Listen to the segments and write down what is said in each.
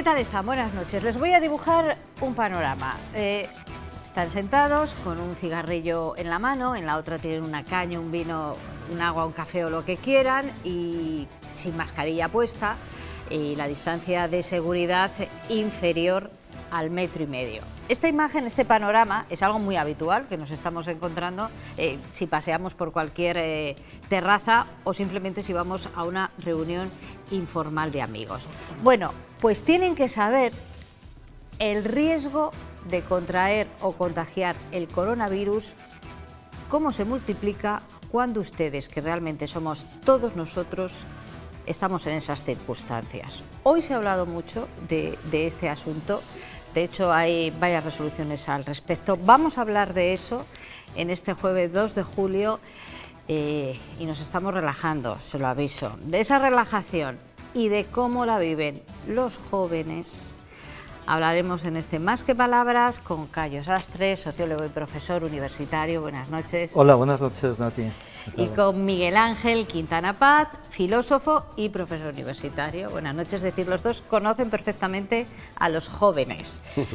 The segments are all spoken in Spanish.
¿Qué tal están? Buenas noches. Les voy a dibujar un panorama. Eh, están sentados con un cigarrillo en la mano, en la otra tienen una caña, un vino, un agua, un café o lo que quieran y sin mascarilla puesta y la distancia de seguridad inferior al metro y medio. Esta imagen, este panorama, es algo muy habitual que nos estamos encontrando eh, si paseamos por cualquier eh, terraza o simplemente si vamos a una reunión informal de amigos. Bueno, pues tienen que saber el riesgo de contraer o contagiar el coronavirus, cómo se multiplica cuando ustedes, que realmente somos todos nosotros, estamos en esas circunstancias. Hoy se ha hablado mucho de, este asunto, de hecho hay varias resoluciones al respecto. Vamos a hablar de eso en este jueves 2 de julio eh, y nos estamos relajando, se lo aviso. De esa relajación y de cómo la viven los jóvenes. Hablaremos en este Más que Palabras con Cayo Sastre, sociólogo y profesor universitario. Buenas noches. Hola, buenas noches, Nati. Y con Miguel Ángel Quintana Paz, filósofo y profesor universitario. Buenas noches, es decir, los dos conocen perfectamente a los jóvenes.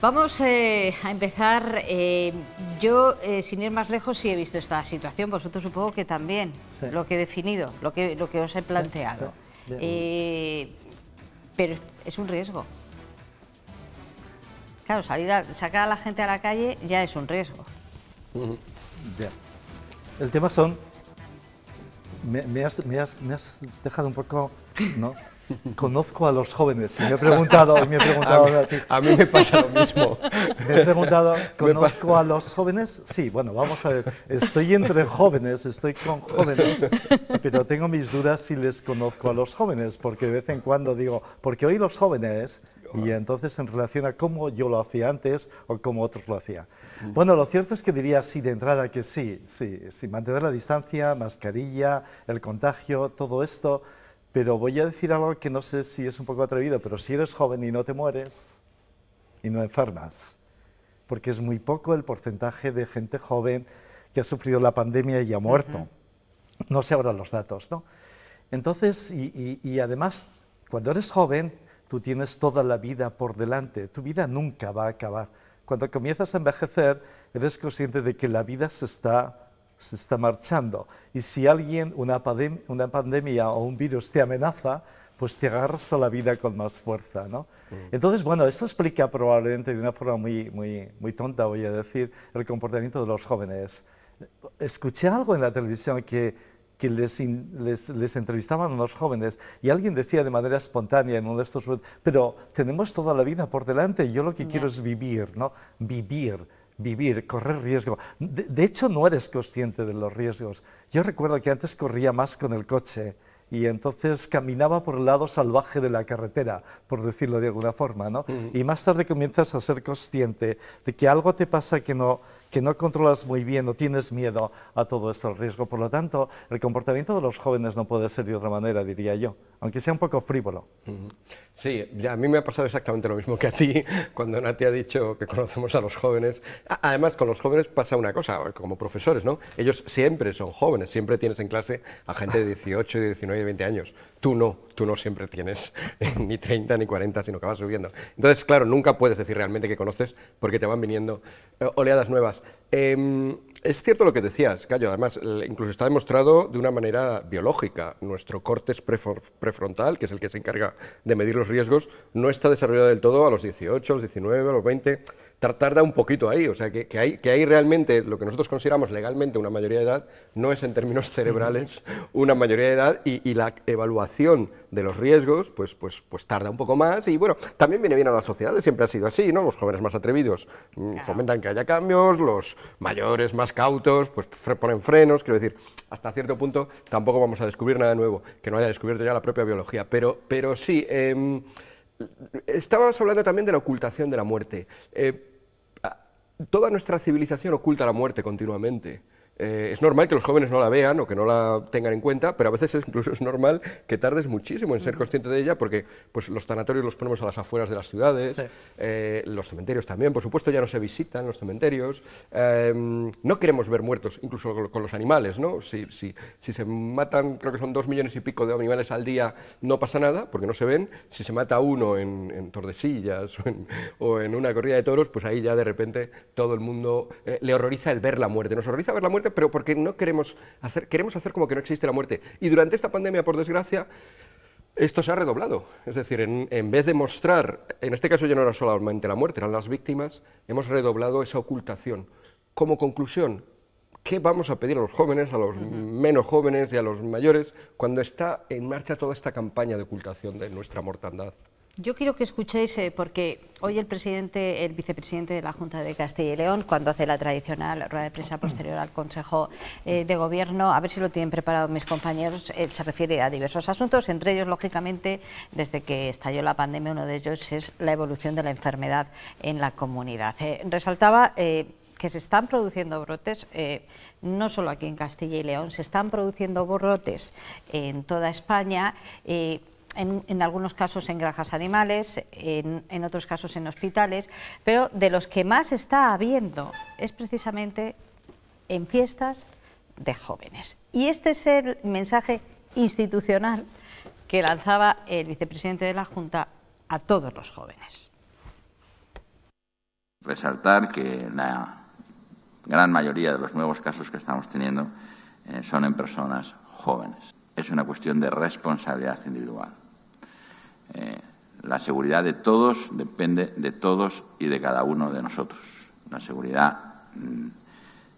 Vamos eh, a empezar. Eh, yo, eh, sin ir más lejos, sí he visto esta situación. Vosotros supongo que también, lo que he definido, lo que, os he planteado. Eh, pero es un riesgo. Claro, salir sacar a la gente a la calle ya es un riesgo. El tema son... Me, me, has, me has dejado un poco... ¿no? Conozco a los jóvenes me he preguntado, a, mí, a mí me pasa lo mismo. Me he preguntado, ¿conozco a los jóvenes? Sí, bueno, vamos a ver. Estoy entre jóvenes, estoy con jóvenes, pero tengo mis dudas si les conozco a los jóvenes, porque de vez en cuando digo, porque hoy los jóvenes, y entonces en relación a cómo yo lo hacía antes o cómo otros lo hacían. Bueno, lo cierto es que diría sí de entrada que sí, sí, sí, mantener la distancia, mascarilla, el contagio, todo esto. Pero voy a decir algo que no sé si es un poco atrevido, pero si eres joven y no te mueres y no enfermas, porque es muy poco el porcentaje de gente joven que ha sufrido la pandemia y ha muerto. No se ahora los datos, ¿no? Entonces, y además, cuando eres joven, tú tienes toda la vida por delante, tu vida nunca va a acabar. Cuando comienzas a envejecer, eres consciente de que la vida se está se está marchando. Y si alguien, una, una pandemia o un virus te amenaza, pues te agarras a la vida con más fuerza, ¿no? Mm. Entonces, bueno, esto explica probablemente de una forma muy, muy, muy tonta, voy a decir, el comportamiento de los jóvenes. Escuché algo en la televisión que, que les, les, entrevistaban a los jóvenes y alguien decía de manera espontánea en uno de estos... Pero tenemos toda la vida por delante, yo lo que quiero es vivir, ¿no? Vivir vivir, correr riesgo. De, hecho, no eres consciente de los riesgos. Yo recuerdo que antes corría más con el coche y entonces caminaba por el lado salvaje de la carretera, por decirlo de alguna forma, ¿no? Y más tarde comienzas a ser consciente de que algo te pasa que no, que no controlas muy bien o tienes miedo a todo esto, el riesgo. Por lo tanto, el comportamiento de los jóvenes no puede ser de otra manera, diría yo, aunque sea un poco frívolo. Sí, a mí me ha pasado exactamente lo mismo que a ti cuando Nati ha dicho que conocemos a los jóvenes. Además, con los jóvenes pasa una cosa, como profesores, ¿no? Ellos siempre son jóvenes, siempre tienes en clase a gente de 18, 19, 20 años. Tú no, tú no siempre tienes ni 30 ni 40, sino que vas subiendo. Entonces, claro, nunca puedes decir realmente que conoces porque te van viniendo eh, oleadas nuevas. Eh, es cierto lo que decías, Gallo, además, incluso está demostrado de una manera biológica. Nuestro córtex prefrontal, que es el que se encarga de medir los riesgos, no está desarrollado del todo a los 18, los 19, a los 20. Tarda un poquito ahí, o sea, que, hay, que hay realmente lo que nosotros consideramos legalmente una mayoría de edad, no es en términos cerebrales una mayoría de edad y, la evaluación de los riesgos, pues, pues, pues tarda un poco más y bueno, también viene bien a la sociedad, siempre ha sido así, ¿no? Los jóvenes más atrevidos mm, fomentan que haya cambios, los mayores más cautos, pues ponen frenos, quiero decir, hasta cierto punto tampoco vamos a descubrir nada nuevo, que no haya descubierto ya la propia biología, pero, sí, em, estábamos hablando también de la ocultación de la muerte. Eh, toda nuestra civilización oculta la muerte continuamente. Eh, es normal que los jóvenes no la vean o que no la tengan en cuenta, pero a veces es, incluso es normal que tardes muchísimo en ser consciente de ella, porque pues, los tanatorios los ponemos a las afueras de las ciudades, eh, los cementerios también, por supuesto, ya no se visitan los cementerios, em, no queremos ver muertos, incluso con, los animales, ¿no? Si, si, se matan, creo que son dos millones y pico de animales al día, no pasa nada, porque no se ven, si se mata uno en, Tordesillas o en, una corrida de toros, pues ahí ya de repente todo el mundo eh, le horroriza el ver la muerte, nos horroriza ver la muerte, pero porque no queremos hacer, queremos hacer como que no existe la muerte. Y durante esta pandemia, por desgracia, esto se ha redoblado. Es decir, en, vez de mostrar, en este caso ya no era solamente la muerte, eran las víctimas, hemos redoblado esa ocultación. Como conclusión, ¿qué vamos a pedir a los jóvenes, a los menos jóvenes y a los mayores cuando está en marcha toda esta campaña de ocultación de nuestra mortandad? Yo quiero que escuchéis, eh, porque hoy el presidente, el vicepresidente de la Junta de Castilla y León, cuando hace la tradicional rueda de prensa posterior al Consejo eh, de Gobierno, a ver si lo tienen preparado mis compañeros, se refiere a diversos asuntos, entre ellos, lógicamente, desde que estalló la pandemia, uno de ellos es la evolución de la enfermedad en la comunidad. Eh, resaltaba que se están produciendo brotes, no solo aquí en Castilla y León, se están produciendo brotes en toda España en, algunos casos en granjas animales, en, otros casos en hospitales, pero de los que más está habiendo es precisamente en fiestas de jóvenes. Y este es el mensaje institucional que lanzaba el vicepresidente de la Junta a todos los jóvenes. Resaltar que la gran mayoría de los nuevos casos que estamos teniendo eh, son en personas jóvenes. Es una cuestión de responsabilidad individual la seguridad de todos depende de todos y de cada uno de nosotros. La seguridad mm,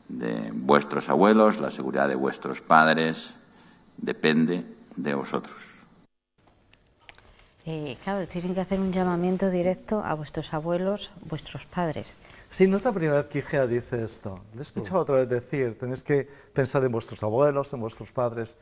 de vuestros abuelos, la seguridad de vuestros padres, depende de vosotros. Eh, claro, tienen que hacer un llamamiento directo a vuestros abuelos, vuestros padres. Sí, no es la primera vez que IGEA dice esto. Le he escuchado otra vez decir, tenéis que pensar en vuestros abuelos, en vuestros padres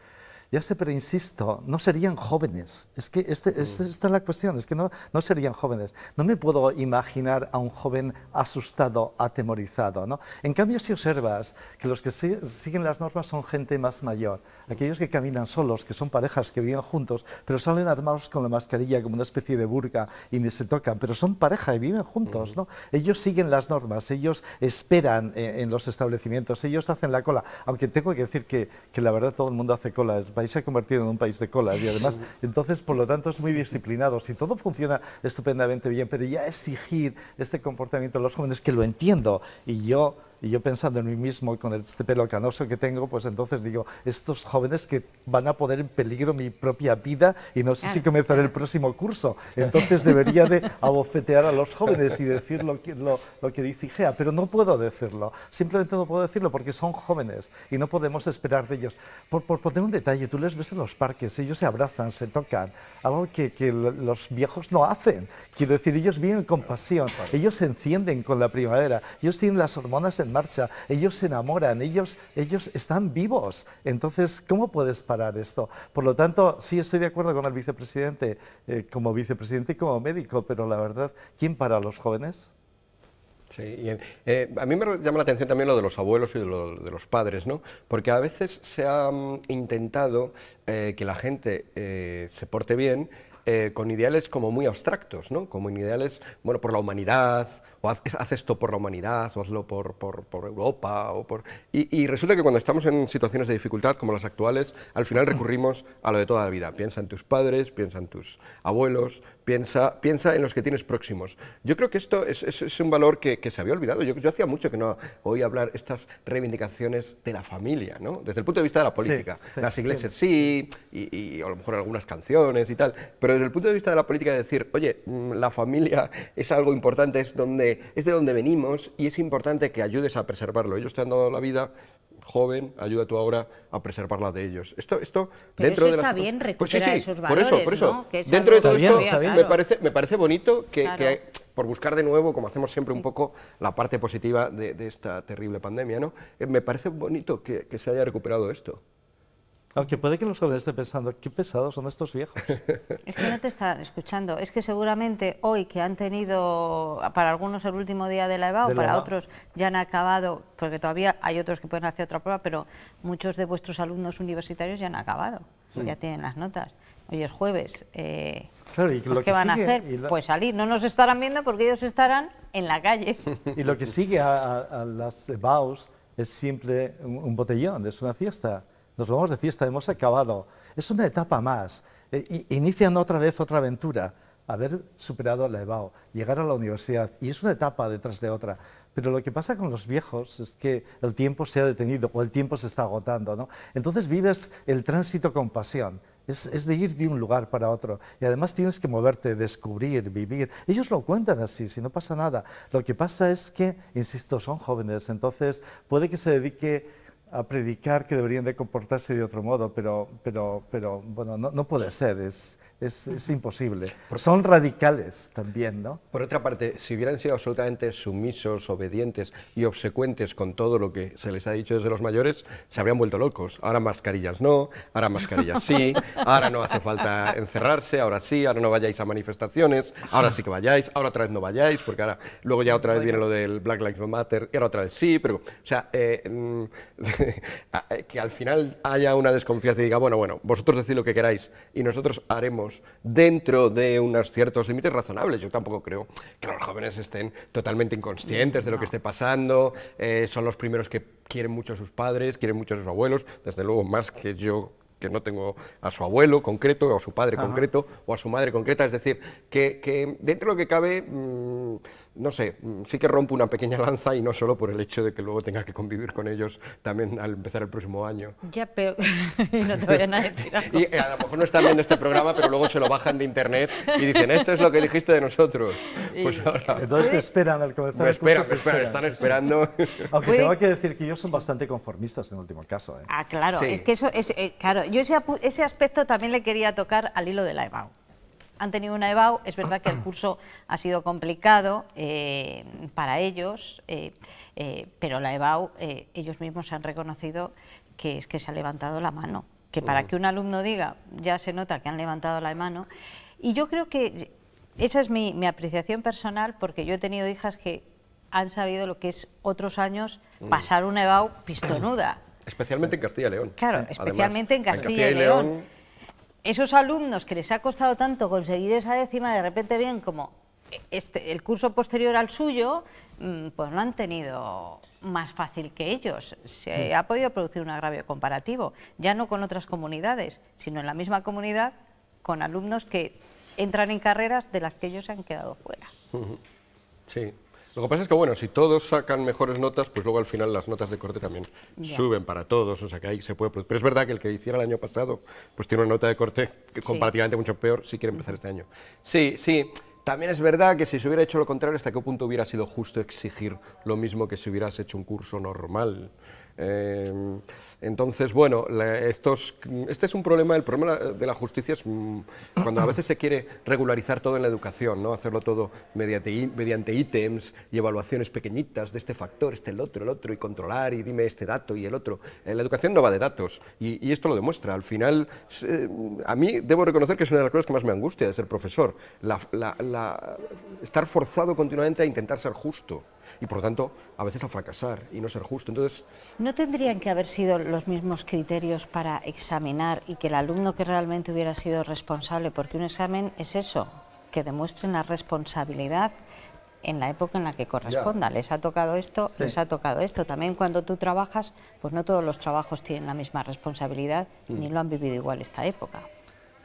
ya sé, pero insisto, no serían jóvenes. Es que este, mm. este, esta es la cuestión, es que no, no serían jóvenes. No me puedo imaginar a un joven asustado, atemorizado. ¿no? En cambio, si observas que los que siguen las normas son gente más mayor, aquellos que caminan solos, que son parejas, que viven juntos, pero salen armados con la mascarilla como una especie de burka y ni se tocan, pero son pareja y viven juntos. ¿no? Ellos siguen las normas, ellos esperan eh, en, los establecimientos, ellos hacen la cola. Aunque tengo que decir que, que la verdad todo el mundo hace cola y se ha convertido en un país de cola y además, entonces, por lo tanto, es muy disciplinado. Si todo funciona estupendamente bien, pero ya exigir este comportamiento a los jóvenes, que lo entiendo, y yo y yo pensando en mí mismo, con este pelo canoso que tengo, pues entonces digo, estos jóvenes que van a poner en peligro mi propia vida y no sé si comenzaré el próximo curso. Entonces debería de abofetear a los jóvenes y decir lo que, lo, que pero no puedo decirlo. Simplemente no puedo decirlo porque son jóvenes y no podemos esperar de ellos. Por, por poner un detalle, tú les ves en los parques, ellos se abrazan, se tocan, algo que, que los viejos no hacen. Quiero decir, ellos viven con pasión, ellos se encienden con la primavera, ellos tienen las hormonas en marcha, ellos se enamoran, ellos, ellos están vivos. Entonces, ¿cómo puedes parar esto? Por lo tanto, sí estoy de acuerdo con el vicepresidente, eh, como vicepresidente y como médico, pero la verdad, ¿quién para a los jóvenes? Sí, eh, a mí me llama la atención también lo de los abuelos y de, los padres, ¿no? Porque a veces se ha mm, intentado eh, que la gente se porte bien con ideales como muy abstractos, ¿no? Como ideales, bueno, por la humanidad, o esto por la humanidad, o hazlo por, por, Europa, o por... Y, resulta que cuando estamos en situaciones de dificultad como las actuales, al final recurrimos a lo de toda la vida. Piensa en tus padres, piensa en tus abuelos, piensa, piensa en los que tienes próximos. Yo creo que esto es, un valor que, se había olvidado. Yo, yo hacía mucho que no oía hablar estas reivindicaciones de la familia, ¿no? Desde el punto de vista de la política. las iglesias sí, y, a lo mejor algunas canciones y tal, pero desde el punto de vista de la política decir, oye, mm, la familia es algo importante, es donde es de donde venimos y es importante que ayudes a preservarlo. Ellos te han dado la vida, joven, ayuda tú ahora a preservarla de ellos. Esto, esto dentro de está bien recuperar esos valores, por eso, dentro de todo esto, me, parece, me parece bonito que, por buscar de nuevo, como hacemos siempre un poco la parte positiva de, esta terrible pandemia, ¿no? Eh, me parece bonito que se haya recuperado esto. Aunque puede que los jóvenes estén pensando, qué pesados son estos viejos. Es que no te están escuchando. Es que seguramente hoy que han tenido, para algunos el último día de la EVA, o para otros ya han acabado, porque todavía hay otros que pueden hacer otra prueba, pero muchos de vuestros alumnos universitarios ya han acabado, ya tienen las notas. Hoy es jueves. Eh, claro, ¿y pues lo ¿Qué que van a hacer? Pues salir. No nos estarán viendo porque ellos estarán en la calle. Y lo que sigue a, las eVAOs es simple un botellón, es una fiesta nos vamos de fiesta, hemos acabado. Es una etapa más. ...iniciando eh, inician otra vez otra aventura, haber superado la EBAO llegar a la universidad, y es una etapa detrás de otra. Pero lo que pasa con los viejos es que el tiempo se ha detenido o el tiempo se está agotando. ¿no? Entonces vives el tránsito con pasión. Es, es, de ir de un lugar para otro. Y además tienes que moverte, descubrir, vivir. Ellos lo cuentan así, si no pasa nada. Lo que pasa es que, insisto, son jóvenes, entonces puede que se dedique a predicar que deberían de comportarse de otro modo, pero, pero, pero bueno, no, no puede ser. Es, es, es imposible. Son radicales también, ¿no? Por otra parte, si hubieran sido absolutamente sumisos, obedientes y obsecuentes con todo lo que se les ha dicho desde los mayores, se habrían vuelto locos. Ahora mascarillas no, ahora mascarillas sí, ahora no hace falta encerrarse, ahora sí, ahora no vayáis a manifestaciones, ahora sí que vayáis, ahora otra vez no vayáis, porque ahora luego ya otra vez viene lo del Black Lives Matter, y ahora otra vez sí, pero, o sea, eh, mm, eh, que al final haya una desconfianza y diga, bueno, bueno, vosotros decid lo que queráis y nosotros haremos dentro de unos ciertos límites razonables. Yo tampoco creo que los jóvenes estén totalmente inconscientes de lo que esté pasando, eh, son los primeros que quieren mucho a sus padres, quieren mucho a sus abuelos, desde luego más que yo que no tengo a su abuelo concreto, o a su padre concreto, o a su madre concreta, es decir, que, dentro de lo que cabe... Mm, no sé, mm, sí que rompo una pequeña lanza y no solo por el hecho de que luego tenga que convivir con ellos también al empezar el próximo año. Ya, pero no te voy a decir Y eh, a lo mejor no están viendo este programa, pero luego se lo bajan de internet y dicen, esto es lo que dijiste de nosotros. Pues Entonces te esperan al comenzar. Me esperan, me esperan, están esperando. Aunque tengo que decir que ellos son bastante conformistas en el último caso. ¿eh? Ah, claro, es que eso es, eh, claro, yo ese, ese aspecto también le quería tocar al hilo de la EBAU han tenido una EBAU, es verdad que el curso ha sido complicado eh, para ellos, eh, eh, pero la EBAU, ellos mismos han reconocido que es que se ha levantado la mano, que para que un alumno diga, ya se nota que han levantado la mano, y yo creo que esa es mi, apreciación personal, porque yo he tenido hijas que han sabido lo que es otros años mm. pasar una EBAU pistonuda. Especialmente en Castilla y León. Claro, especialmente en, Castilla y León esos alumnos que les ha costado tanto conseguir esa décima, de repente bien, como este, el curso posterior al suyo, mm, pues no han tenido más fácil que ellos. Se ha podido producir un agravio comparativo, ya no con otras comunidades, sino en la misma comunidad con alumnos que entran en carreras de las que ellos se han quedado fuera. Sí, lo que pasa es que, bueno, si todos sacan mejores notas, pues luego al final las notas de corte también suben para todos, o sea que ahí se puede... Pero es verdad que el que hiciera el año pasado, pues tiene una nota de corte que comparativamente mucho peor si quiere empezar este año. Sí, sí. También es verdad que si se hubiera hecho lo contrario, ¿hasta qué punto hubiera sido justo exigir lo mismo que si hubieras hecho un curso normal? Em, entonces, bueno, este es un problema, el problema de la justicia es mm, cuando a veces se quiere regularizar todo en la educación, ¿no? hacerlo todo mediante, mediante ítems y evaluaciones pequeñitas de este factor, este, el otro, el otro, y controlar, y dime este dato y el otro. la educación no va de datos, y, esto lo demuestra. Al final, eh, a mí debo reconocer que es una de las cosas que más me angustia de ser profesor, estar forzado continuamente a intentar ser justo y por lo tanto a veces a fracasar y no ser justo. Entonces, ¿No tendrían que haber sido los mismos criterios para examinar y que el alumno que realmente hubiera sido responsable? Porque un examen es eso, que demuestren la responsabilidad en la época en la que corresponda. Les ha tocado esto, les ha tocado esto. También cuando tú trabajas, pues no todos los trabajos tienen la misma responsabilidad ni mm. lo han vivido igual esta época.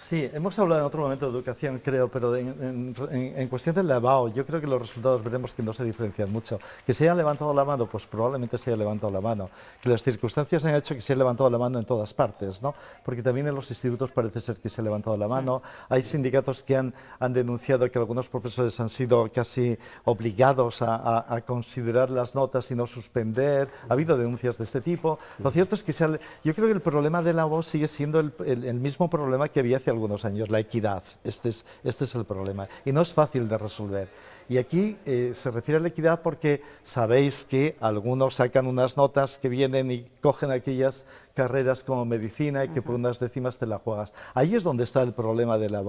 Sí, hemos hablado en otro momento de educación, creo, pero en, cuestión del lavado, yo creo que los resultados veremos que no se diferencian mucho. Que se haya levantado la mano, pues probablemente se haya levantado la mano. Que las circunstancias han hecho que se haya levantado la mano en todas partes, ¿no? Porque también en los institutos parece ser que se ha levantado la mano. Hay sindicatos que han, han denunciado que algunos profesores han sido casi obligados a, considerar las notas y no suspender. Ha habido denuncias de este tipo. Lo cierto es que yo creo que el problema del lavado sigue siendo el, el mismo problema que había hace algunos años, la equidad. Este es, este es el problema y no es fácil de resolver. Y aquí eh, se refiere a la equidad porque sabéis que algunos sacan unas notas que vienen y cogen aquellas carreras como medicina y que por unas décimas te la juegas. Ahí es donde está el problema de la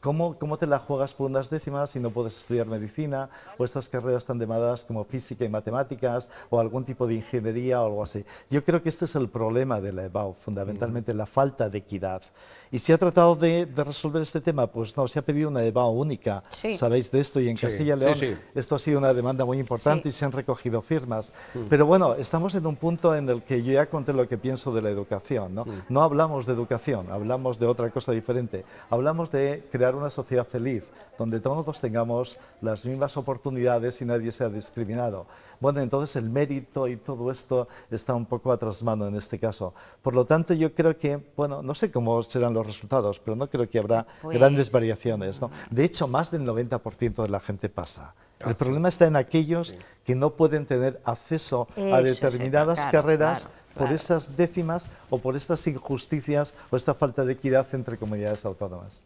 ¿Cómo, ¿Cómo te la juegas por unas décimas si no puedes estudiar medicina o estas carreras tan demandadas como física y matemáticas o algún tipo de ingeniería o algo así? Yo creo que este es el problema de la EBAU, fundamentalmente la falta de equidad. ¿Y se ha tratado de, resolver este tema? Pues no, se ha pedido una EBAU única. Sabéis de esto y en Castilla y León esto ha sido una demanda muy importante y se han recogido firmas. Mm. Pero bueno, estamos en un punto en el que yo ya conté lo que pienso de la educación. Mm. ¿no? hablamos de educación, hablamos de otra cosa diferente. Hablamos de crear una sociedad feliz, donde todos tengamos las mismas oportunidades y nadie sea discriminado. Bueno, entonces el mérito y todo esto está un poco mano en este caso. Por lo tanto, yo creo que, bueno, no sé cómo serán los resultados, pero no creo que habrá pues grandes variaciones. De hecho, más del 90% de la gente pasa. Ah, el problema está en aquellos que no pueden tener acceso a determinadas carreras por esas décimas o por estas injusticias o esta falta de equidad entre comunidades autónomas.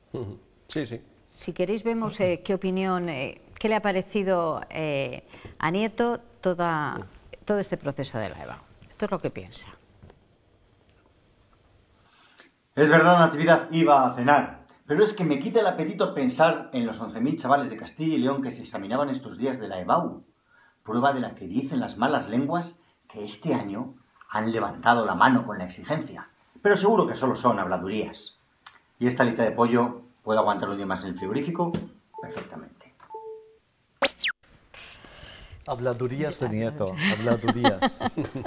Sí, sí. Si queréis vemos eh, qué opinión, eh, qué le ha parecido eh, a Nieto toda, todo este proceso de la EBAU... Esto es lo que piensa. Es verdad, Natividad, iba a cenar, pero es que me quita el apetito pensar en los 11.000 chavales de Castilla y León que se examinaban estos días de la EBAU, prueba de la que dicen las malas lenguas que este año han levantado la mano con la exigencia, pero seguro que solo son habladurías. Y esta alita de pollo puedo aguantar un día más en el frigorífico perfectamente. Habladurías de nieto, habladurías.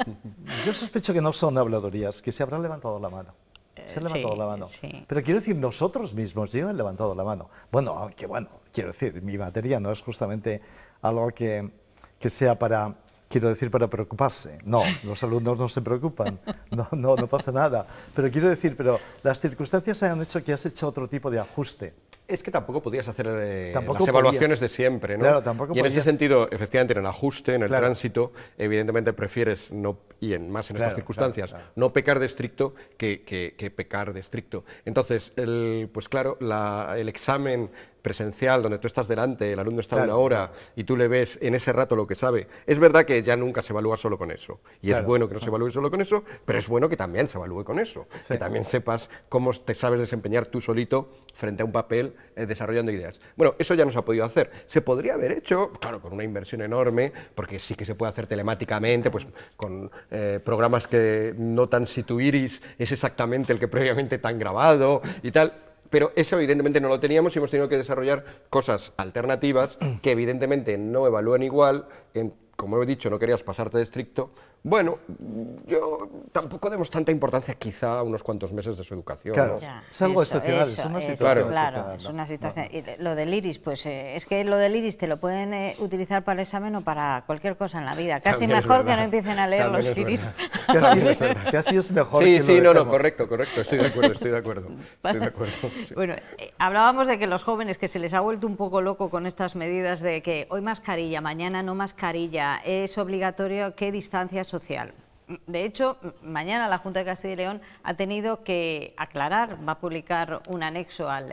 Yo sospecho que no son habladurías, que se habrán levantado la mano. Eh, se han levantado la mano. Pero quiero decir, nosotros mismos, yo he levantado la mano. Bueno, aunque ah, bueno, quiero decir, mi batería no es justamente algo que, que sea para quiero decir para preocuparse. No, los alumnos no se preocupan, no, no, no pasa nada. Pero quiero decir, pero las circunstancias han hecho que has hecho otro tipo de ajuste es que tampoco podías hacer eh, las evaluaciones de siempre, ¿no? Claro, tampoco y en ese sentido, efectivamente, en el ajuste, en el tránsito, evidentemente prefieres, no, y en, más en estas circunstancias, no pecar de estricto que, pecar de estricto. Entonces, el, pues claro, el examen presencial, donde tú estás delante, el alumno está una hora y tú le ves en ese rato lo que sabe. Es verdad que ya nunca se evalúa solo con eso. Y es bueno que no se evalúe solo con eso, pero es bueno que también se evalúe con eso. Que también sepas cómo te sabes desempeñar tú solito frente a un papel eh, desarrollando ideas. Bueno, eso ya no se ha podido hacer. Se podría haber hecho, claro, con una inversión enorme, porque sí que se puede hacer telemáticamente, pues con eh, programas que no tan iris es exactamente el que previamente tan grabado y tal pero eso evidentemente no lo teníamos y hemos tenido que desarrollar cosas alternativas que evidentemente no evalúan igual, en, como he dicho, no querías pasarte de estricto, bueno, yo tampoco demos tanta importancia quizá a unos cuantos meses de su educación. Claro, es algo excepcional, es una situación. Claro, es una situación. Y lo del iris, pues eh, es que lo del iris te lo pueden eh, utilizar para el examen o para cualquier cosa en la vida. Casi mejor que no empiecen a leer los iris. Casi es, mejor. Sí, que sí, lo no, no, correcto, correcto, estoy de acuerdo, estoy de acuerdo. Bueno, eh, hablábamos de que los jóvenes que se les ha vuelto un poco loco con estas medidas de que hoy mascarilla, mañana no mascarilla, es obligatorio qué distancias social. De hecho, mañana la Junta de Castilla y León ha tenido que aclarar, va a publicar un anexo al,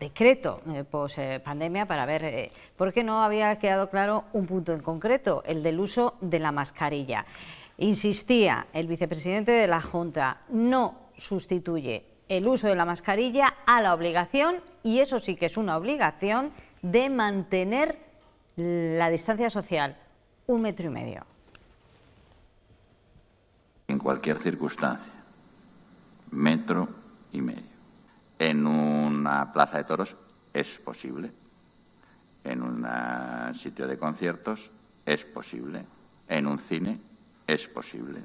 decreto eh, post pandemia para ver eh, por qué no había quedado claro un punto en concreto, el del uso de la mascarilla. Insistía el vicepresidente de la Junta, no sustituye el uso de la mascarilla a la obligación, y eso sí que es una obligación, de mantener la distancia social, un metro y medio en cualquier circunstancia, metro y medio. En una plaza de toros es posible, en un sitio de conciertos es posible, en un cine es posible.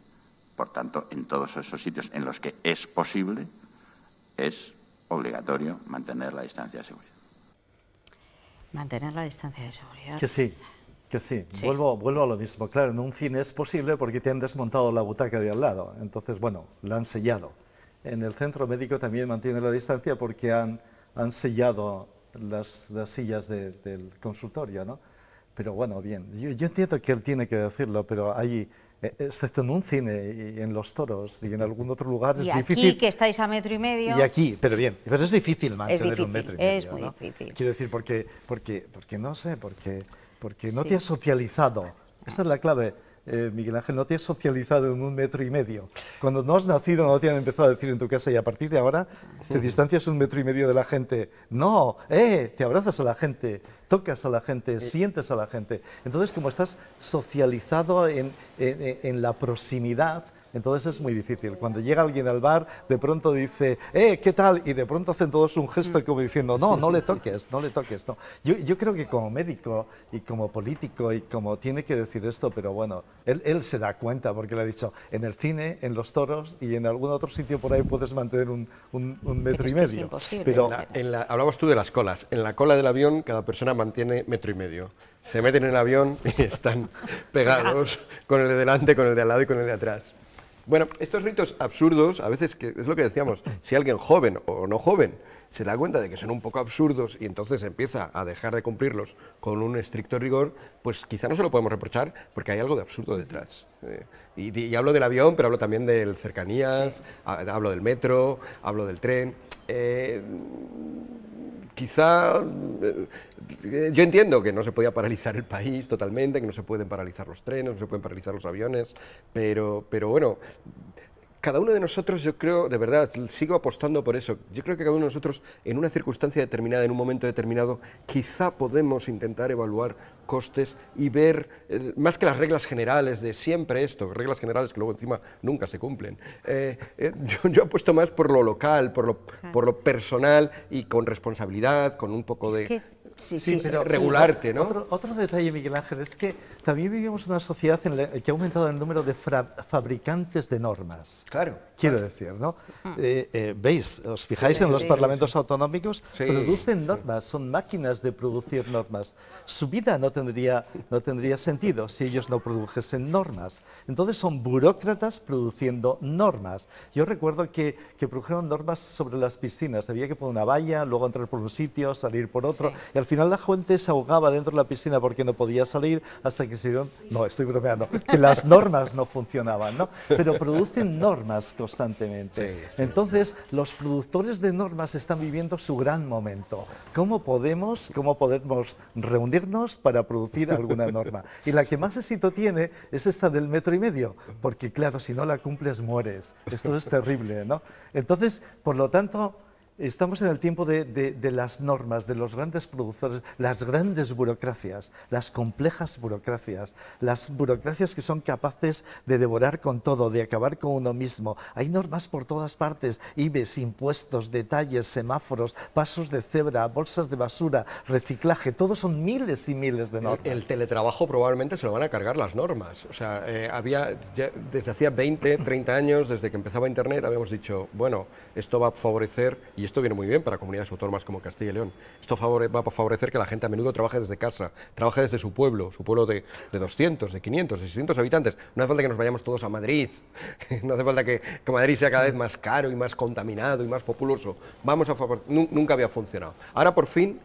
Por tanto, en todos esos sitios en los que es posible, es obligatorio mantener la distancia de seguridad. Mantener la distancia de seguridad. sí. Que sí, Vuelvo, vuelvo a lo mismo. Claro, en un cine es posible porque te han desmontado la butaca de al lado. Entonces, bueno, la han sellado. En el centro médico también mantiene la distancia porque han, han sellado las, las sillas del consultorio, ¿no? Pero bueno, bien, yo, entiendo que él tiene que decirlo, pero ahí, e, excepto en un cine y en los toros y en algún otro lugar, y aquí, que estáis a metro y medio. Y aquí, pero bien, pero es difícil mantener un metro y medio. Es muy difícil. Quiero decir, porque, porque, porque no sé, porque porque no te has socializado. Esa es la clave. Eh, Miguel Ángel, no te has socializado en un metro y medio. Cuando no has nacido, no te han empezado a decir en tu casa y a partir de ahora te distancias un metro y medio de la gente. No, eh, te abrazas a la gente, tocas a la gente, sientes a la gente. Entonces, como estás socializado en la proximidad, entonces es muy difícil. Cuando llega alguien al bar, de pronto dice, eh, ¿qué tal? Y de pronto hacen todos un gesto mm. como diciendo, no, no le toques, no le toques. Yo, creo que como médico y como político y como tiene que decir esto, pero bueno, él, se da cuenta porque le ha dicho, en el cine, en los toros y en algún otro sitio por ahí puedes mantener un, metro y medio. Pero en hablabas tú de las colas. En la cola del avión cada persona mantiene metro y medio se meten en el avión y están pegados con el de delante, con el de al lado y con el de atrás. Bueno, estos ritos absurdos, a veces que es lo que decíamos, si alguien joven o no joven se da cuenta de que son un poco absurdos y entonces empieza a dejar de cumplirlos con un estricto rigor, pues quizá no se lo podemos reprochar porque hay algo de absurdo detrás. Eh, y, hablo del avión, pero hablo también del cercanías, hablo del metro, hablo del tren. Eh, quizá eh, yo entiendo que no se podía paralizar el país totalmente, que no se pueden paralizar los trenes, no se pueden paralizar los aviones, pero, pero bueno, cada uno de nosotros, yo creo, de verdad, sigo apostando por eso, yo creo que cada uno de nosotros, en una circunstancia determinada, en un momento determinado, quizá podemos intentar evaluar costes y ver, eh, más que las reglas generales de siempre esto, reglas generales que luego encima nunca se cumplen, eh, eh, yo, apuesto más por lo local, por lo, por lo personal y con responsabilidad, con un poco de... sí, regularte, ¿no? Otro, otro detalle, Miguel Ángel, es que también vivimos una sociedad en la que ha aumentado el número de fabricantes de normas. Claro. Quiero decir, ¿no? Mm. Eh, eh, Veis, os fijáis en los parlamentos autonómicos, producen normas, son máquinas de producir normas. Su vida no tendría, no tendría sentido si ellos no produjesen normas. Entonces son burócratas produciendo normas. Yo recuerdo que, que produjeron normas sobre las piscinas. Había que poner una valla, luego entrar por un sitio, salir por otro. Y al final la gente se ahogaba dentro de la piscina porque no podía salir hasta que no, estoy bromeando, que las normas no funcionaban, ¿no? Pero producen normas constantemente. Entonces, los productores de normas están viviendo su gran momento. ¿Cómo podemos, cómo podemos reunirnos para producir alguna norma? Y la que más éxito tiene es esta del metro y medio, porque claro, si no la cumples, mueres. Esto es terrible, ¿no? Entonces, por lo tanto, Estamos en el tiempo de, las normas, de los grandes productores, las grandes burocracias, las complejas burocracias, las burocracias que son capaces de devorar con todo, de acabar con uno mismo. Hay normas por todas partes, IBES, impuestos, detalles, semáforos, pasos de cebra, bolsas de basura, reciclaje, todos son miles y miles de normas. El, teletrabajo probablemente se lo van a cargar las normas. O sea, eh, había, desde hacía 20, 30 años, desde que empezaba Internet, habíamos dicho, bueno, esto va a favorecer y esto viene muy bien para comunidades autónomas como Castilla y León. Esto va a favorecer que la gente a menudo trabaje desde casa, trabaje desde su pueblo, su pueblo de, 200, de 500, de 600 habitantes. No hace falta que nos vayamos todos a Madrid, no hace falta que, que Madrid sea cada vez más caro y más contaminado y más populoso. Vamos a favor, nunca había funcionado. Ahora por fin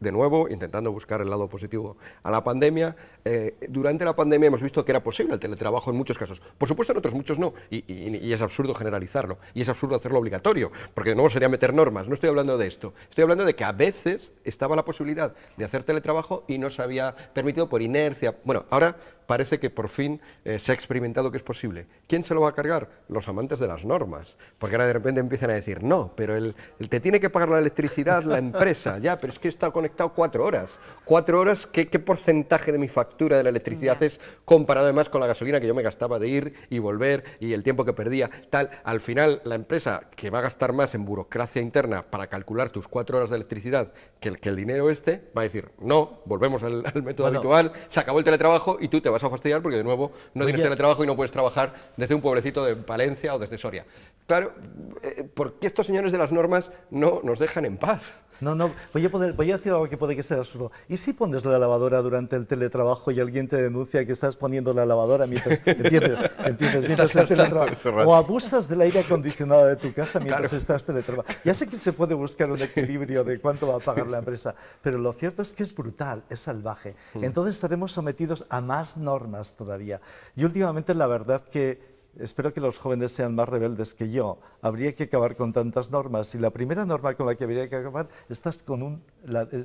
de nuevo, intentando buscar el lado positivo a la pandemia. Eh, durante la pandemia hemos visto que era posible el teletrabajo en muchos casos. Por supuesto, en otros muchos no. Y, y, es absurdo generalizarlo. Y es absurdo hacerlo obligatorio. Porque de nuevo sería meter normas. No estoy hablando de esto. Estoy hablando de que a veces estaba la posibilidad de hacer teletrabajo y no se había permitido por inercia. Bueno, ahora parece que por fin eh, se ha experimentado que es posible. ¿Quién se lo va a cargar? Los amantes de las normas, porque ahora de repente empiezan a decir, no, pero el, te tiene que pagar la electricidad la empresa, ya, pero es que he estado conectado cuatro horas. Cuatro horas, ¿qué, qué porcentaje de mi factura de la electricidad es comparado además con la gasolina que yo me gastaba de ir y volver y el tiempo que perdía? Tal, al final la empresa que va a gastar más en burocracia interna para calcular tus cuatro horas de electricidad que el, que el dinero este, va a decir, no, volvemos al, método habitual, se acabó el teletrabajo y tú te vas vas a fastidiar porque de nuevo no pues tienes trabajo y no puedes trabajar desde un pueblecito de Palencia o desde Soria. Claro, eh, ¿por qué estos señores de las normas no nos dejan en paz? No, no, voy a, poner, voy a decir algo que puede que sea absurdo. ¿Y si pones la lavadora durante el teletrabajo y alguien te denuncia que estás poniendo la lavadora mientras, ¿entiendes? ¿Entiendes? mientras estás O abusas del aire acondicionado de tu casa mientras estás teletrabajando. Ya sé que se puede buscar un equilibrio de cuánto va a pagar la empresa, pero lo cierto es que es brutal, es salvaje. Mm. Entonces estaremos sometidos a más normas todavía. Y últimamente la verdad que espero que los jóvenes sean más rebeldes que yo. Habría que acabar con tantas normas. Y la primera norma con la que habría que acabar esta con un,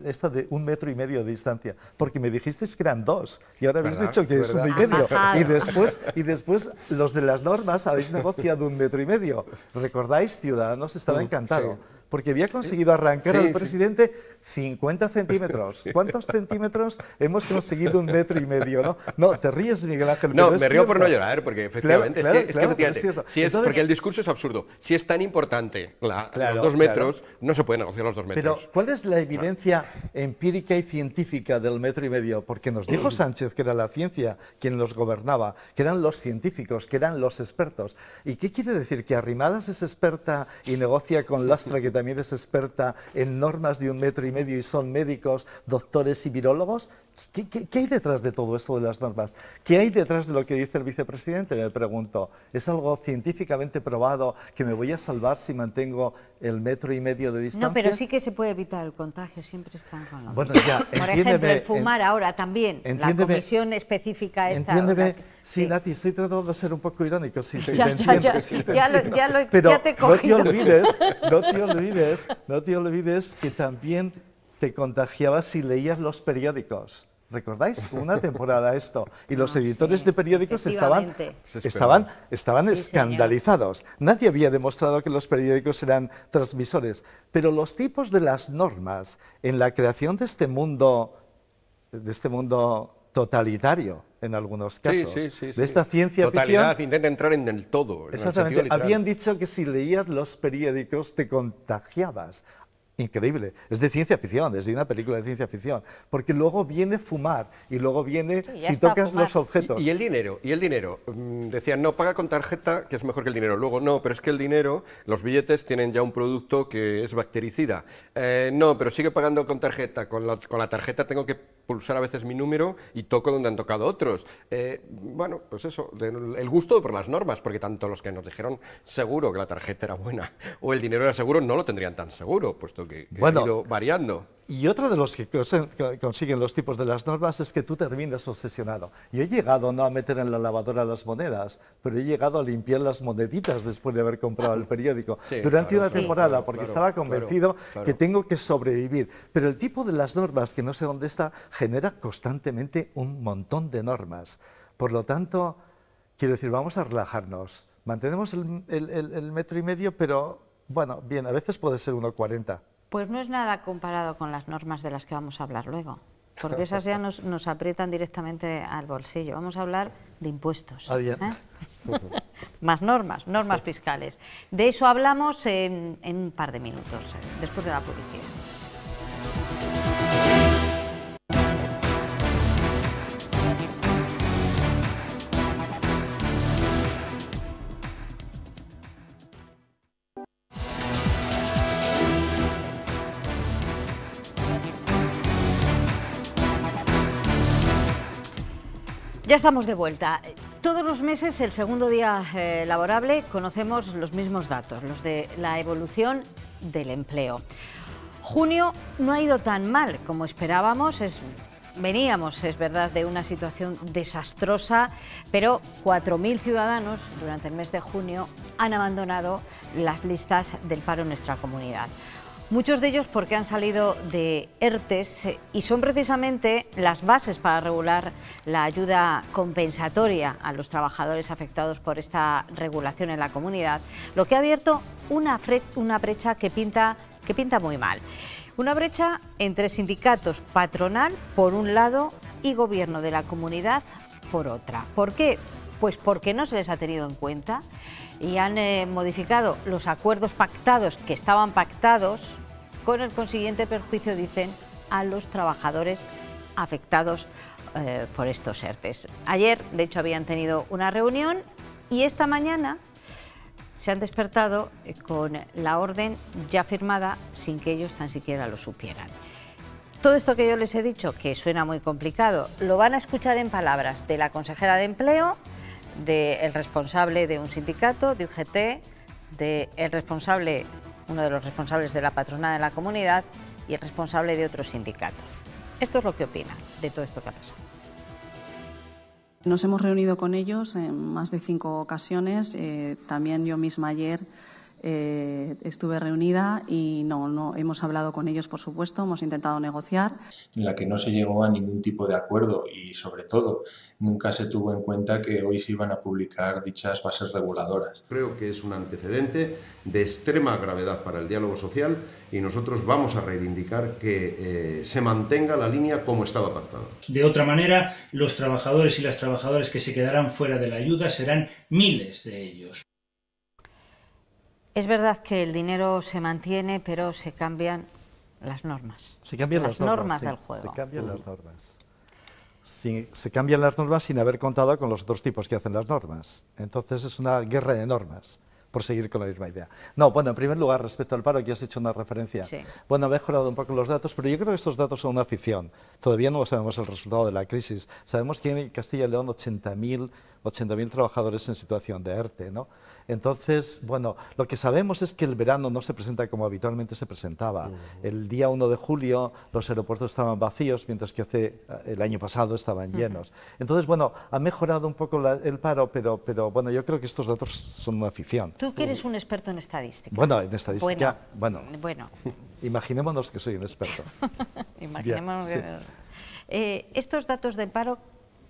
esta de un metro y medio de distancia. Porque me dijisteis que eran dos. Y ahora habéis dicho que es uno y medio. Y después, y después los de las normas habéis negociado un metro y medio. ¿Recordáis, Ciudadanos? Estaba mm, encantado. Porque había conseguido eh, arrancar al presidente 50 centímetros. ¿Cuántos centímetros hemos conseguido un metro y medio? No, no te ríes, Miguel Ángel. No, me río por no llorar, porque efectivamente, es que, es que porque el discurso es absurdo. Si es tan importante los dos metros, no se pueden negociar los dos metros. Pero, ¿cuál es la evidencia empírica y científica del metro y medio? Porque nos dijo Sánchez que era la ciencia quien los gobernaba, que eran los científicos, que eran los expertos. ¿Y qué quiere decir? ¿Que Arrimadas es experta y negocia con Lastra, que también es experta en normas de un metro y y medio y son médicos, doctores y virólogos, ¿Qué, hay detrás de todo esto de las normas? ¿Qué hay detrás de lo que dice el vicepresidente? Le pregunto. ¿Es algo científicamente probado que me voy a salvar si mantengo el metro y medio de distancia? No, pero sí que se puede evitar el contagio, siempre están con lo Bueno, ya, Por ejemplo, el fumar ahora también, la comisión específica esta... Entiéndeme, sí, Nati, estoy tratando de ser un poco irónico, ya, ya, ya, ya te No te olvides, no te olvides, no te olvides que también te contagiabas si leías los periódicos. ¿Recordáis? Una temporada esto. Y los ah, editores de periódicos estaban, estaban, estaban escandalizados. Nadie había demostrado que los periódicos eran transmisores. Pero los tipos de las normas en la creación de este mundo, de este mundo totalitario, en algunos casos, de esta ciencia ficción. intenta entrar en el todo. exactamente. Habían dicho que si leías los periódicos te contagiabas increíble. Es de ciencia ficción, es de una película de ciencia ficción. Porque luego viene fumar y luego viene si tocas los objetos. Y, el dinero, y el dinero. Mm, decían, no, paga con tarjeta, que es mejor que el dinero. Luego, no, pero es que el dinero, los billetes tienen ya un producto que es bactericida. Eh, no, pero sigue pagando con tarjeta. con la tarjeta tengo que pulsar a veces mi número y toco donde han tocado otros. Eh, bueno, pues eso, el gusto por las normas, porque tanto los que nos dijeron seguro que la tarjeta era buena o el dinero era seguro no lo tendrían tan seguro, puesto que, ha ido variando. Y otro de los que consiguen los tipos de las normas es que tú terminas obsesionado. Yo he llegado no a meter en la lavadora las monedas, pero he llegado a limpiar las moneditas después de haber comprado el periódico durante una temporada, porque estaba convencido que tengo que sobrevivir. Pero el tipo de las normas, que no sé dónde está, genera constantemente un montón de normas. Por lo tanto, quiero decir, vamos a relajarnos. Mantenemos el, metro y medio, pero bueno, bien, a veces puede ser 1,40. Pues no es nada comparado con las normas de las que vamos a hablar luego, porque esas ya nos, aprietan directamente al bolsillo. Vamos a hablar de impuestos. Ah, ¿eh? Más normas, normas fiscales. De eso hablamos en, en un par de minutos, después de la publicidad. Ya estamos de vuelta. Todos los meses, el segundo día eh, laborable, conocemos los mismos datos, los de la evolución del empleo. Junio no ha ido tan mal como esperábamos, veníamos, es verdad, de una situación desastrosa, pero 4.000 ciudadanos durante el mes de junio han abandonado las listas del paro en nuestra comunidad muchos de ellos porque han salido de ERTES eh, y son precisamente las bases para regular la ayuda compensatoria a los trabajadores afectados por esta regulación en la comunidad, lo que ha abierto una, brecha que pinta, que pinta muy mal. Una brecha entre sindicatos patronal, por un lado, y gobierno de la comunidad, por otra. ¿Por qué? Pues porque no se les ha tenido en cuenta y han eh, modificado los acuerdos pactados que estaban pactados con el consiguiente perjuicio, dicen, a los trabajadores afectados eh, por estos ERTES. Ayer, de hecho, habían tenido una reunión y esta mañana se han despertado eh, con la orden ya firmada sin que ellos tan siquiera lo supieran. Todo esto que yo les he dicho, que suena muy complicado, lo van a escuchar en palabras de la consejera de Empleo, del responsable de un sindicato, de UGT, del de responsable, uno de los responsables de la patronada de la comunidad y el responsable de otro sindicato. Esto es lo que opina de todo esto que ha pasado. Nos hemos reunido con ellos en más de cinco ocasiones, eh, también yo misma ayer eh, estuve reunida y no, no hemos hablado con ellos, por supuesto, hemos intentado negociar. En la que no se llegó a ningún tipo de acuerdo y, sobre todo, nunca se tuvo en cuenta que hoy se iban a publicar dichas bases reguladoras. Creo que es un antecedente de extrema gravedad para el diálogo social y nosotros vamos a reivindicar que eh, se mantenga la línea como estaba pactada. De otra manera, los trabajadores y las trabajadoras que se quedarán fuera de la ayuda serán miles de ellos. Es verdad que el dinero se mantiene, pero se cambian las normas. Se cambian las, normas, juego. Se cambian las normas. Sin, se cambian las normas sin haber contado con los otros tipos que hacen las normas. Entonces es una guerra de normas, por seguir con la misma idea. No, bueno, en primer lugar, respecto al paro, que has hecho una referencia. Sí. Bueno, he mejorado un poco los datos, pero yo creo que estos datos son una ficción. Todavía no sabemos el resultado de la crisis. Sabemos que en Castilla y León 80.000 80.000 trabajadores en situación de ERTE. ¿no? Entonces, bueno, lo que sabemos es que el verano no se presenta como habitualmente se presentaba. El día 1 de julio los aeropuertos estaban vacíos, mientras que hace, eh, el año pasado estaban llenos. Entonces, bueno, ha mejorado un poco el paro, pero, pero bueno, yo creo que estos datos son una afición. Tú que eres un experto en estadística. Bueno, en estadística, bueno. Imaginémonos que soy un experto. Imaginémonos que... Eh, estos datos de paro,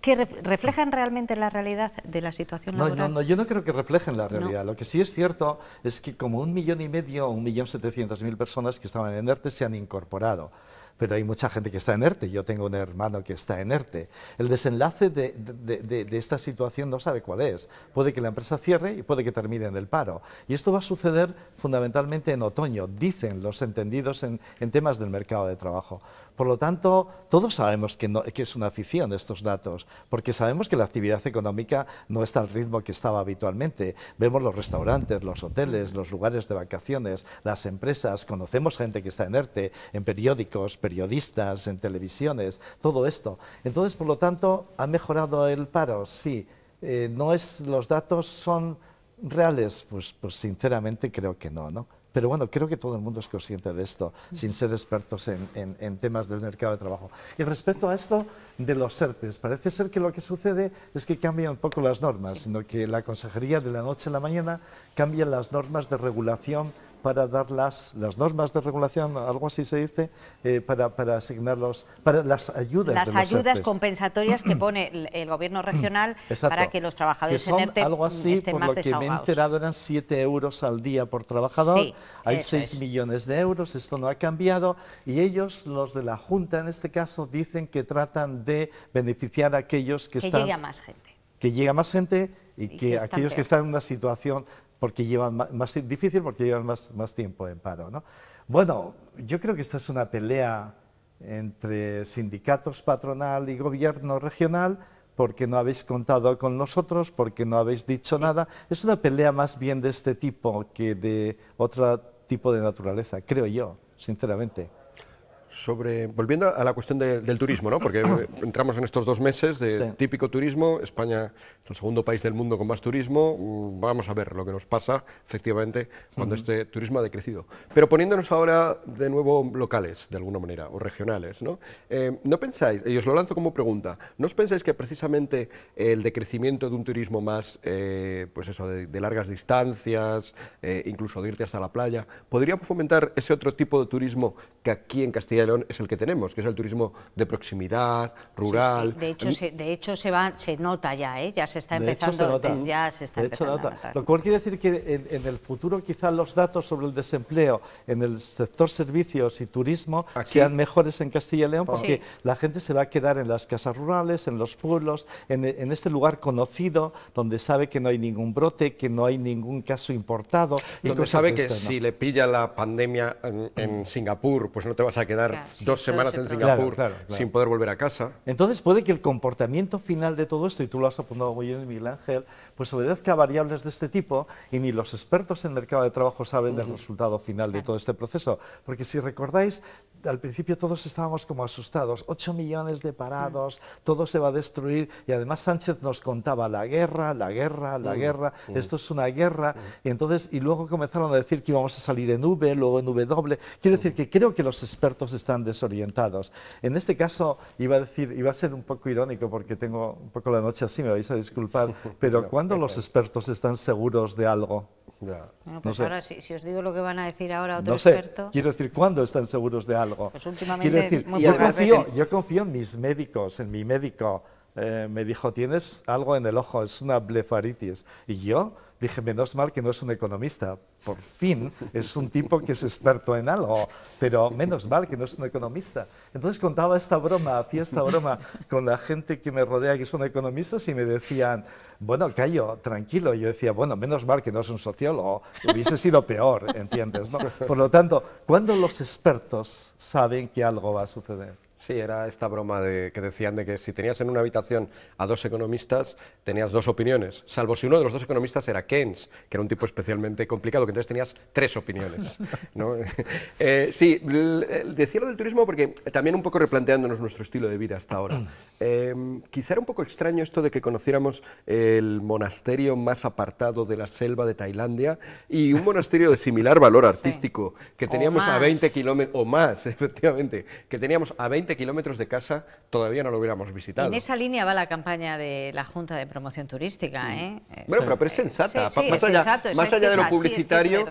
que reflejan realmente la realidad de la situación laboral. No, yo no creo que reflejen la realidad. Lo que sí es cierto es que como un millón y medio o un millón setecientos mil personas que estaban en ERTE se han incorporado pero hay mucha gente que está en ERTE, yo tengo un hermano que está en ERTE. El desenlace de, esta situación no sabe cuál es. Puede que la empresa cierre y puede que termine en el paro. Y esto va a suceder fundamentalmente en otoño, dicen los entendidos en temas del mercado de trabajo. Por lo tanto, todos sabemos que, es una afición estos datos, porque sabemos que la actividad económica no está al ritmo que estaba habitualmente. Vemos los restaurantes, los hoteles, los lugares de vacaciones, las empresas, conocemos gente que está en ERTE, en periódicos, periodistas, en televisiones, todo esto. Entonces, por lo tanto, ¿ha mejorado el paro? Sí. Eh, los datos son reales, pues, pues sinceramente creo que no, ¿no? Pero bueno, creo que todo el mundo es consciente de esto, sin ser expertos en, temas del mercado de trabajo. Y respecto a esto de los ERTES, parece ser que lo que sucede es que cambian un poco las normas, sino que la Consejería de la noche a la mañana cambia las normas de regulación para dar las, las normas de regulación, algo así se dice, eh, para, para asignarlos, para las ayudas. Las ayudas compensatorias que pone el, gobierno regional para que los trabajadores que son algo mm, así, por lo que me he enterado, eran 7 euros al día por trabajador, hay 6 millones de euros, esto no ha cambiado, y ellos, los de la Junta en este caso, dicen que tratan de beneficiar a aquellos que, están... Que llegue más gente. Que llega más gente y, que, aquellos que están en una situación porque llevan más, difícil porque llevan más, más tiempo en paro. ¿no? Bueno, yo creo que esta es una pelea entre sindicatos patronal y gobierno regional porque no habéis contado con nosotros, porque no habéis dicho nada. Es una pelea más bien de este tipo que de otro tipo de naturaleza, creo yo, sinceramente sobre, volviendo a la cuestión del turismo, ¿no? porque entramos en estos dos meses de típico turismo, España es el segundo país del mundo con más turismo, mm, vamos a ver lo que nos pasa efectivamente cuando este turismo ha decrecido. Pero poniéndonos ahora de nuevo locales, de alguna manera, o regionales, ¿no? Eh, ¿no pensáis, y os lo lanzo como pregunta, ¿no os pensáis que precisamente el decrecimiento de un turismo más, eh, pues eso, de, largas distancias, eh, incluso de irte hasta la playa, podría fomentar ese otro tipo de turismo que aquí en Castilla y León es el que tenemos, que es el turismo de proximidad, rural. De hecho, mm. se, de hecho se, va, se nota ya, ¿eh? ya se está empezando. Lo cual quiere decir que en, el futuro quizás los datos sobre el desempleo en el sector servicios y turismo sean mejores en Castilla y León, porque la gente se va a quedar en las casas rurales, en los pueblos, en, este lugar conocido, donde sabe que no hay ningún brote, que no hay ningún caso importado. Y donde sabe que, este, si le pilla la pandemia en Singapur, pues no te vas a quedar dos semanas en Singapur sin poder volver a casa. Entonces puede que el comportamiento final de todo esto, y tú lo has apuntado muy bien, Miguel Ángel, pues obedezca a variables de este tipo y ni los expertos en mercado de trabajo saben del resultado final de todo este proceso. Porque si recordáis, al principio todos estábamos como asustados, 8 millones de parados, todo se va a destruir y además Sánchez nos contaba la guerra, la guerra, la mm, guerra, mm, esto es una guerra mm. y entonces y luego comenzaron a decir que íbamos a salir en V, luego en W. Quiero decir que creo que los expertos están desorientados. En este caso iba a decir, iba a ser un poco irónico porque tengo un poco la noche así, me vais a disculpar, pero ¿cuándo los expertos están seguros de algo? Bueno, pues ahora, Si, si, os digo lo que van a decir ahora otro no sé. Quiero decir, ¿cuándo están seguros de algo? Pues últimamente Quiero decir, yo, confío, yo confío en mis médicos, en mi médico. Eh, me dijo, tienes algo en el ojo, es una blefaritis. Y yo dije, menos mal que no es un economista. Por fin es un tipo que es experto en algo, pero menos mal que no es un economista. Entonces contaba esta broma, hacía esta broma con la gente que me rodea, que son economistas, y me decían, bueno, callo, tranquilo. Yo decía, bueno, menos mal que no es un sociólogo, hubiese sido peor, ¿entiendes? ¿no? Por lo tanto, ¿cuándo los expertos saben que algo va a suceder? Sí, era esta broma de, que decían de que si tenías en una habitación a dos economistas, tenías dos opiniones, salvo si uno de los dos economistas era Keynes, que era un tipo especialmente complicado, que entonces tenías tres opiniones. ¿no? Eh, sí, eh, decía lo del turismo porque también un poco replanteándonos nuestro estilo de vida hasta ahora. Em, quizá era un poco extraño esto de que conociéramos el monasterio más apartado de la selva de Tailandia y un monasterio de similar valor artístico que teníamos a 20 kilómetros, o más, efectivamente, que teníamos a 20 kilómetros de casa todavía no lo hubiéramos visitado. En esa línea va la campaña de la Junta de Promoción Turística. Mm. ¿eh? Bueno, pero, es sensata. más, allá, de lo publicitario,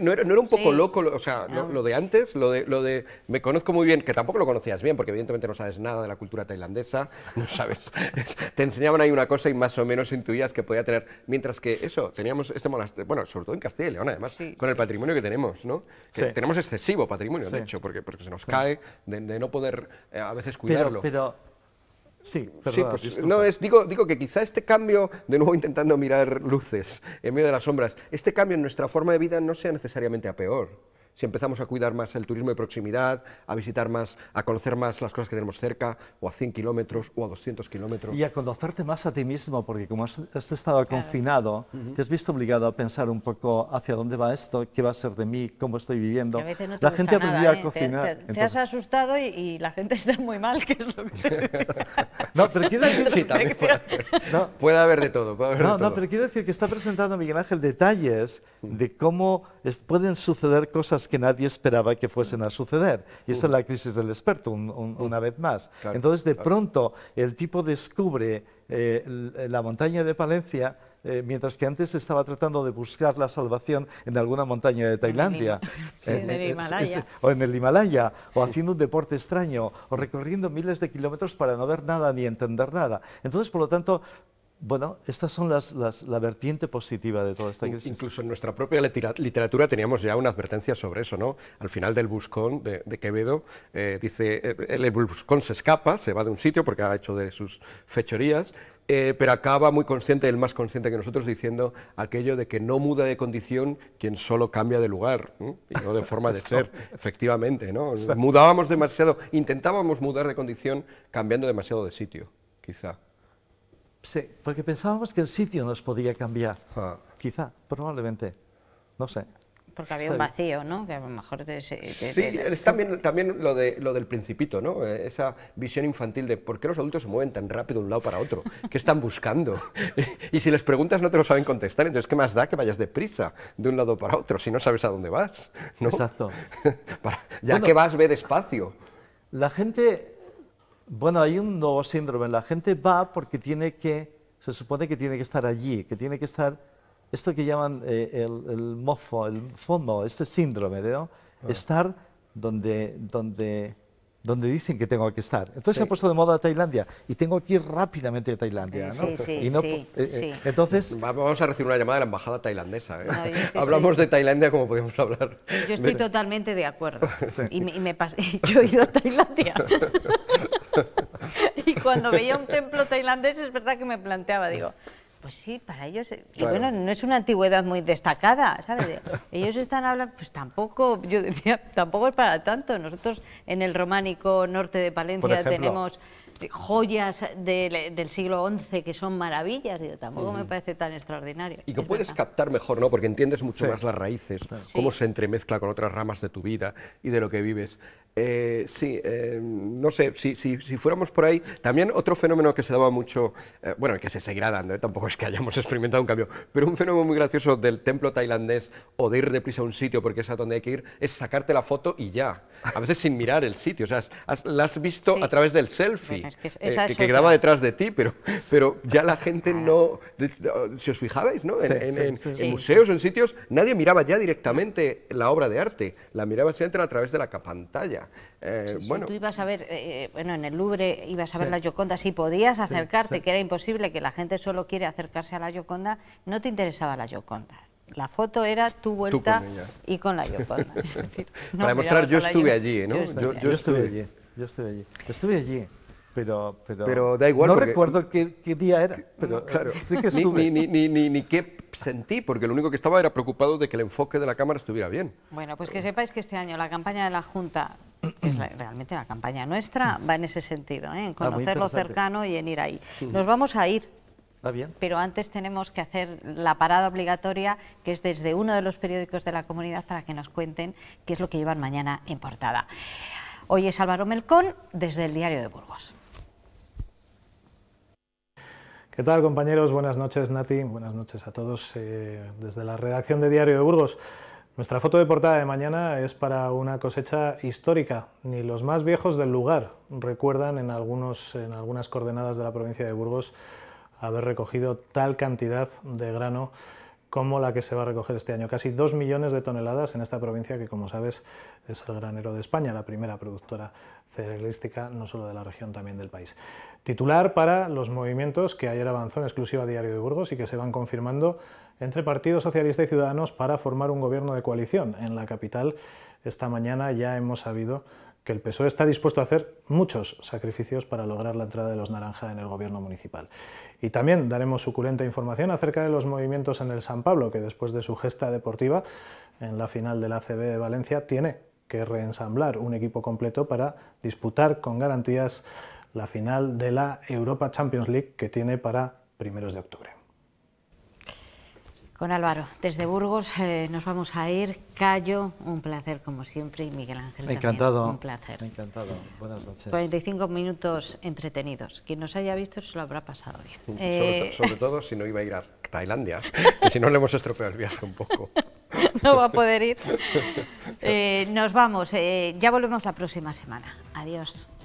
no, era, un poco loco, o sea, lo, de antes, lo de, lo de me conozco muy bien, que tampoco lo conocías bien, porque evidentemente no sabes nada de la cultura tailandesa, no sabes. te enseñaban ahí una cosa y más o menos intuías que podía tener. Mientras que eso, teníamos este monasterio, bueno, sobre todo en Castilla y León, además, con el patrimonio que tenemos, ¿no? tenemos excesivo patrimonio, de hecho, porque, porque se nos cae de no poder eh, a veces cuidarlo. Pero, Sí, sí pues, no, es, digo que quizá este cambio, de nuevo intentando mirar luces en medio de las sombras, este cambio en nuestra forma de vida no sea necesariamente a peor si empezamos a cuidar más el turismo de proximidad, a visitar más, a conocer más las cosas que tenemos cerca, o a 100 kilómetros, o a 200 kilómetros. Y a conocerte más a ti mismo, porque como has, estado confinado, te has visto obligado a pensar un poco hacia dónde va esto, qué va a ser de mí, cómo estoy viviendo. la gente ha aprendido a ¿eh? cocinar. Te, has asustado y, la gente está muy mal, que es lo que... no, pero quiero decir... también puede, haber. de todo. no, de todo. no, pero quiero decir que está presentando Miguel Ángel detalles de cómo pueden suceder cosas que nadie esperaba que fuesen a suceder. Y esa es la crisis del experto, una vez más. Entonces, de pronto, el tipo descubre eh, la montaña de Palencia eh, mientras que antes estaba tratando de buscar la salvación en alguna montaña de Tailandia, o en el Himalaya, o haciendo un deporte extraño, o recorriendo miles de kilómetros para no ver nada ni entender nada. Entonces, por lo tanto, bueno, estas son las, vertientes la vertiente positiva de toda esta crisis. Incluso en nuestra propia literatura teníamos ya una advertencia sobre eso, ¿no? Al final del Buscón de, Quevedo, eh, dice, eh, el Buscón se escapa, se va de un sitio porque ha hecho de sus fechorías, eh, pero acaba muy consciente, el más consciente que nosotros, diciendo aquello de que no muda de condición quien solo cambia de lugar, y no de forma de ser, efectivamente, ¿no? Mudábamos demasiado, intentábamos mudar de condición cambiando demasiado de sitio, quizá. Sí, porque pensábamos que el sitio nos podía cambiar. Quizá, probablemente. No sé. Porque había un vacío, ¿no? Que a mejor... sí, es también, lo, de, lo del principito, ¿no? Eh, esa visión infantil de por qué los adultos se mueven tan rápido de un lado para otro, qué están buscando. y si les preguntas no te lo saben contestar, entonces ¿qué más da que vayas deprisa de un lado para otro si no sabes a dónde vas? Exacto. ya que vas, ve despacio. La gente bueno, hay un nuevo síndrome. La gente va porque tiene que, se supone que tiene que estar allí, que tiene que estar, esto que llaman eh, el, mofo, el FOMO, este síndrome, ¿no? Estar donde, donde, donde dicen que tengo que estar. Entonces se ha puesto de moda Tailandia y tengo que ir rápidamente a Tailandia. ¿no? Sí, sí, y eh, eh, sí, Entonces... Vamos a recibir una llamada de la embajada tailandesa. ¿eh? Hablamos de Tailandia como podemos hablar. Yo estoy totalmente de acuerdo. Y me, Yo he ido a Tailandia. y cuando veía un templo tailandés es verdad que me planteaba, digo, pues sí, para ellos, eh, y bueno, no es una antigüedad muy destacada, ¿sabes? Ellos están hablando, pues tampoco, yo decía, tampoco es para tanto. Nosotros en el románico norte de Palencia tenemos joyas del siglo XI que son maravillas, digo, tampoco me parece tan extraordinario. Y que puedes captar mejor, ¿no? Porque entiendes mucho más las raíces, cómo se entremezcla con otras ramas de tu vida y de lo que vives. Eh, sí, eh, no sé, si, fuéramos por ahí, también otro fenómeno que se daba mucho, eh, bueno, que se seguirá dando, tampoco es que hayamos experimentado un cambio, pero un fenómeno muy gracioso del templo tailandés o de ir deprisa a un sitio porque es a donde hay que ir, es sacarte la foto y ya, a veces sin mirar el sitio, o sea, la has visto a través del selfie, que, quedaba detrás de ti, pero, pero ya la gente no, si os fijabais, ¿no? En, museos, en sitios, nadie miraba ya directamente la obra de arte, la miraba siempre a través de la pantalla. Eh, bueno, tú ibas a ver, eh, eh, bueno, en el Louvre ibas a ver la Gioconda, si podías acercarte, que era imposible, que la gente solo quiere acercarse a la Gioconda, no te interesaba la Gioconda. La foto era tu vuelta y con la Gioconda. Para demostrar, yo estuve allí, ¿no? Yo, estuve allí, yo estuve allí. Estuve allí. Pero, pero, da igual. No recuerdo qué, día era, pero claro. Eh, ni, qué sentí, porque lo único que estaba era preocupado de que el enfoque de la cámara estuviera bien. Bueno, pues que sepáis que este año la campaña de la Junta, que es realmente la campaña nuestra, va en ese sentido, ¿eh? en ah, conocerlo cercano y en ir ahí. Nos vamos a ir. Pero antes tenemos que hacer la parada obligatoria, que es desde uno de los periódicos de la comunidad, para que nos cuenten qué es lo que llevan mañana en portada. Hoy es Álvaro Melcón, desde el Diario de Burgos. ¿Qué tal compañeros? Buenas noches Nati, buenas noches a todos eh, desde la redacción de Diario de Burgos. Nuestra foto de portada de mañana es para una cosecha histórica. Ni los más viejos del lugar recuerdan en, algunas coordenadas de la provincia de Burgos haber recogido tal cantidad de grano como la que se va a recoger este año. Casi dos millones de toneladas en esta provincia que, como sabes, es el granero de España, la primera productora federalística no solo de la región, también del país. Titular para los movimientos que ayer avanzó en exclusiva Diario de Burgos y que se van confirmando entre Partido Socialista y Ciudadanos para formar un gobierno de coalición. En la capital esta mañana ya hemos sabido que el PSOE está dispuesto a hacer muchos sacrificios para lograr la entrada de los naranja en el gobierno municipal. Y también daremos suculenta información acerca de los movimientos en el San Pablo, que después de su gesta deportiva en la final del ACB de Valencia tiene que reensamblar un equipo completo para disputar con garantías la final de la Europa Champions League que tiene para primeros de octubre. Con Álvaro, desde Burgos eh, nos vamos a ir. callo un placer como siempre, y Miguel Ángel. Encantado. un placer. Encantado. Buenas noches. 45 minutos entretenidos. Quien nos haya visto se lo habrá pasado bien. Eh, sobre, todo si no iba a ir a Tailandia, que si no le hemos estropeado el viaje un poco. no va a poder ir. Eh, nos vamos, eh, ya volvemos la próxima semana. Adiós.